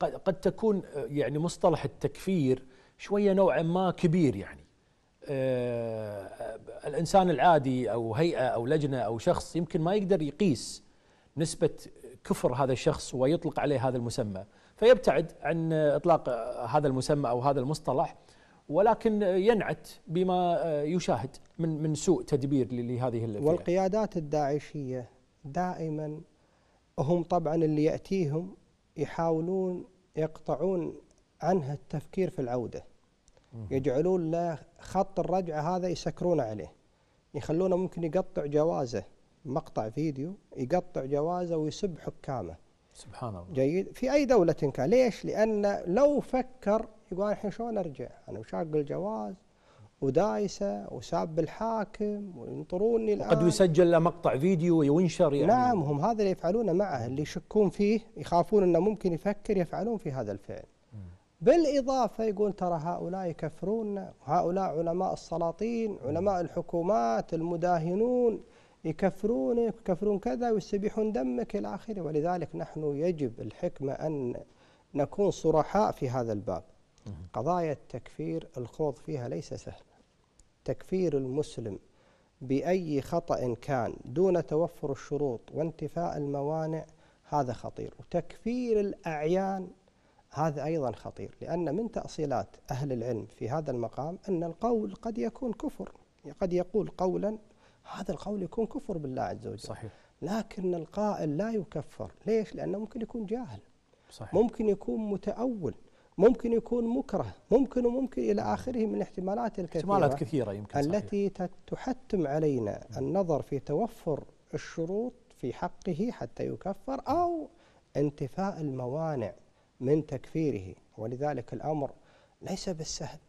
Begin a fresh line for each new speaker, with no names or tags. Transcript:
قد, قد تكون آه، يعني مصطلح التكفير شويه نوعا ما كبير يعني آه، آه، الانسان العادي او هيئه او لجنه او شخص يمكن ما يقدر يقيس نسبه كفر هذا الشخص ويطلق عليه هذا المسمى فيبتعد عن اطلاق هذا المسمى او هذا المصطلح ولكن ينعت بما يشاهد من من سوء تدبير لهذه الفئة.
والقيادات الداعشيه دائما هم طبعا اللي ياتيهم يحاولون يقطعون عنها التفكير في العودة يجعلون له خط الرجعة هذا يسكرون عليه يخلونه ممكن يقطع جوازه مقطع فيديو يقطع جوازه ويسب حكامه سبحان الله جيد في أي دولة كان ليش؟ لأن لو فكر يقول الحين شلون أرجع أنا مشاق الجواز ودايسه وساب الحاكم وينطروني الان قد
يسجل مقطع فيديو
وينشر يعني نعم هم هذا اللي يفعلونه معه اللي يشكون فيه يخافون انه ممكن يفكر يفعلون في هذا الفعل بالإضافة يقول ترى هؤلاء يكفرون هؤلاء علماء السلاطين علماء الحكومات المداهنون يكفرونك يكفرون كذا ويستبيحون دمك إلى آخره ولذلك نحن يجب الحكمة أن نكون صرحاء في هذا الباب قضايا التكفير الخوض فيها ليس سهل تكفير المسلم بأي خطأ كان دون توفر الشروط وانتفاء الموانع هذا خطير وتكفير الأعيان هذا أيضا خطير لأن من تأصيلات أهل العلم في هذا المقام أن القول قد يكون كفر قد يقول قولا هذا القول يكون كفر بالله عز وجل صحيح لكن القائل لا يكفر ليش؟ لأنه ممكن يكون جاهل صحيح ممكن يكون متأول ممكن يكون مكره ممكن وممكن إلى آخره من الاحتمالات الكثيرة احتمالات كثيرة يمكن التي صحيح. تحتم علينا النظر في توفر الشروط في حقه حتى يكفر أو انتفاء الموانع من تكفيره ولذلك الأمر ليس بالسهل